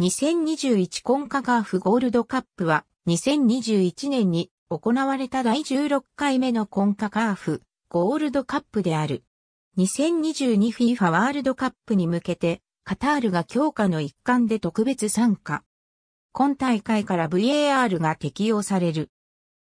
2021コンカガーフゴールドカップは2021年に行われた第16回目のコンカガーフゴールドカップである。2022FIFA ワールドカップに向けてカタールが強化の一環で特別参加。今大会から VAR が適用される。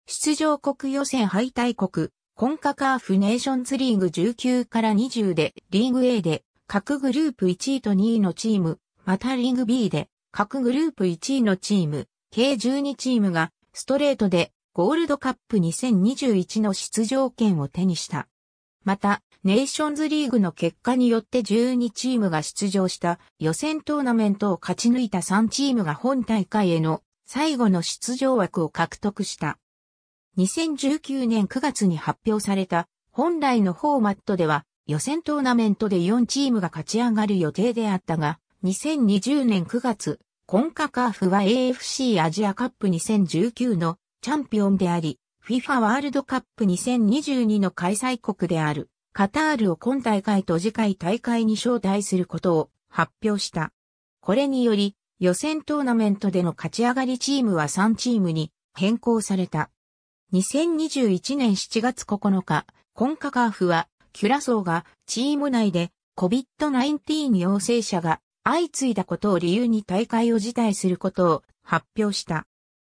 出場国予選敗退国、コンカカーフネーションズリーグ19から20で、リーグ A で、各グループ1位と2位のチーム、またリーグ B で、各グループ1位のチーム、計12チームがストレートでゴールドカップ2021の出場権を手にした。また、ネーションズリーグの結果によって12チームが出場した予選トーナメントを勝ち抜いた3チームが本大会への最後の出場枠を獲得した。2019年9月に発表された本来のフォーマットでは予選トーナメントで4チームが勝ち上がる予定であったが、2020年9月、コンカカーフは AFC アジアカップ2019のチャンピオンであり、FIFA ワールドカップ2022の開催国であるカタールを今大会と次回大会に招待することを発表した。これにより、予選トーナメントでの勝ち上がりチームは3チームに変更された。2021年7月9日、コンカカーフはキュラソーがチーム内で COVID-19 陽性者が相次いだことを理由に大会を辞退することを発表した。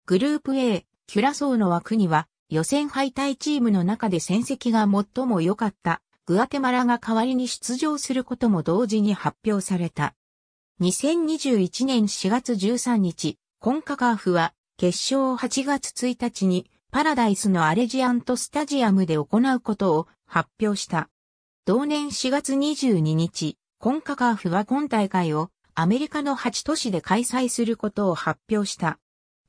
グループ A、キュラソーの枠には予選敗退チームの中で戦績が最も良かったグアテマラが代わりに出場することも同時に発表された。2021年4月13日、コンカカーフは決勝を8月1日にパラダイスのアレジアントスタジアムで行うことを発表した。同年4月22日、コンカカーフは今大会をアメリカの8都市で開催することを発表した。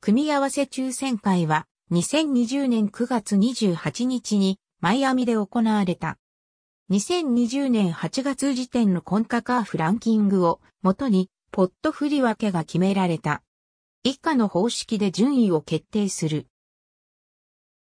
組み合わせ抽選会は2020年9月28日にマイアミで行われた。2020年8月時点のコンカカーフランキングを元にポット振り分けが決められた。以下の方式で順位を決定する。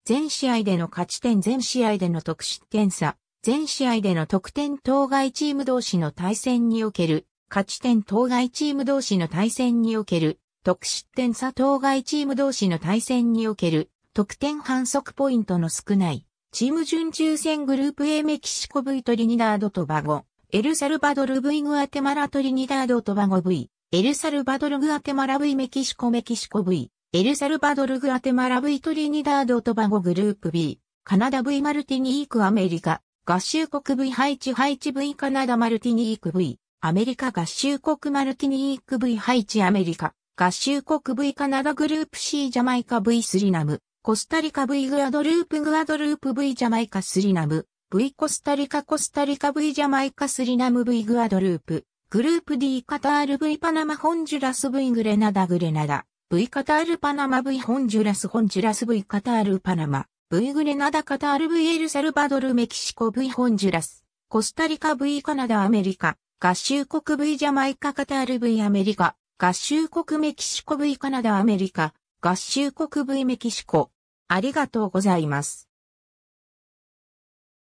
全試合での勝ち点全試合での得失点差、全試合での得点当該チーム同士の対戦における、勝ち点当該チーム同士の対戦における、得失点差当該チーム同士の対戦における、得点反則ポイントの少ない、チーム準抽選グループ A メキシコ V トリニダードトバゴ、エルサルバドル V グアテマラトリニダードトバゴ V、エルサルバドルグアテマラ V メキシコメキシコ V、エルサルバドルグアテマラ V トリニダードトバゴグループ B、カナダ V マルティニークアメリカ、合衆国 V ハイチハイチ V カナダマルティニーク V、アメリカ合衆国マルティニーク V ハイチアメリカ、合衆国 V カナダグループ C ジャマイカ V スリナム、コスタリカ V グアドループグアドループ V ジャマイカスリナム、V コスタリカコスタリカ V ジャマイカスリナム V グアドループ、グループ D カタール V パナマホンジュラス V グレナダグレナダ、V カタールパナマ V ホンジュラスホンジュラス V カタールパナマ、V グレナダカタール V エルサルバドルメキシコ V ホンジュラス、コスタリカ V カナダアメリカ、合衆国 V ジャマイカカタール V アメリカ、合衆国メキシコ V カナダアメリカ、合衆国 V メキシコ。ありがとうございます。